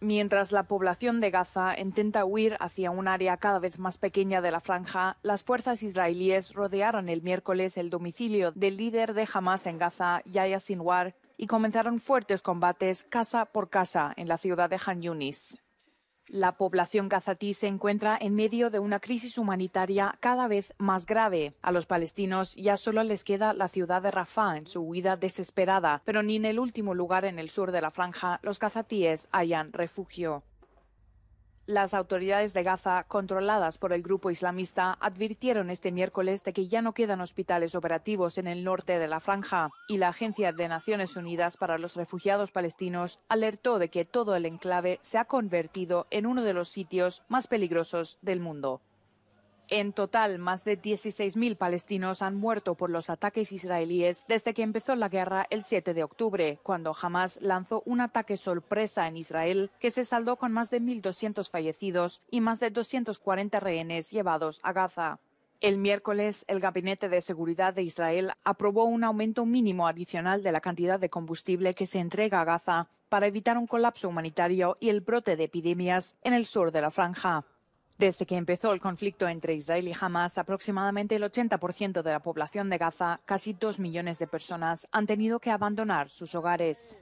Mientras la población de Gaza intenta huir hacia un área cada vez más pequeña de la franja, las fuerzas israelíes rodearon el miércoles el domicilio del líder de Hamas en Gaza, Yahya Sinwar, y comenzaron fuertes combates casa por casa en la ciudad de Han Yunis. La población cazatí se encuentra en medio de una crisis humanitaria cada vez más grave. A los palestinos ya solo les queda la ciudad de Rafah en su huida desesperada, pero ni en el último lugar en el sur de la franja los cazatíes hallan refugio. Las autoridades de Gaza, controladas por el grupo islamista, advirtieron este miércoles de que ya no quedan hospitales operativos en el norte de la franja y la Agencia de Naciones Unidas para los Refugiados Palestinos alertó de que todo el enclave se ha convertido en uno de los sitios más peligrosos del mundo. En total, más de 16.000 palestinos han muerto por los ataques israelíes desde que empezó la guerra el 7 de octubre, cuando Hamas lanzó un ataque sorpresa en Israel que se saldó con más de 1.200 fallecidos y más de 240 rehenes llevados a Gaza. El miércoles, el Gabinete de Seguridad de Israel aprobó un aumento mínimo adicional de la cantidad de combustible que se entrega a Gaza para evitar un colapso humanitario y el brote de epidemias en el sur de la franja. Desde que empezó el conflicto entre Israel y Hamas, aproximadamente el 80% de la población de Gaza, casi dos millones de personas, han tenido que abandonar sus hogares.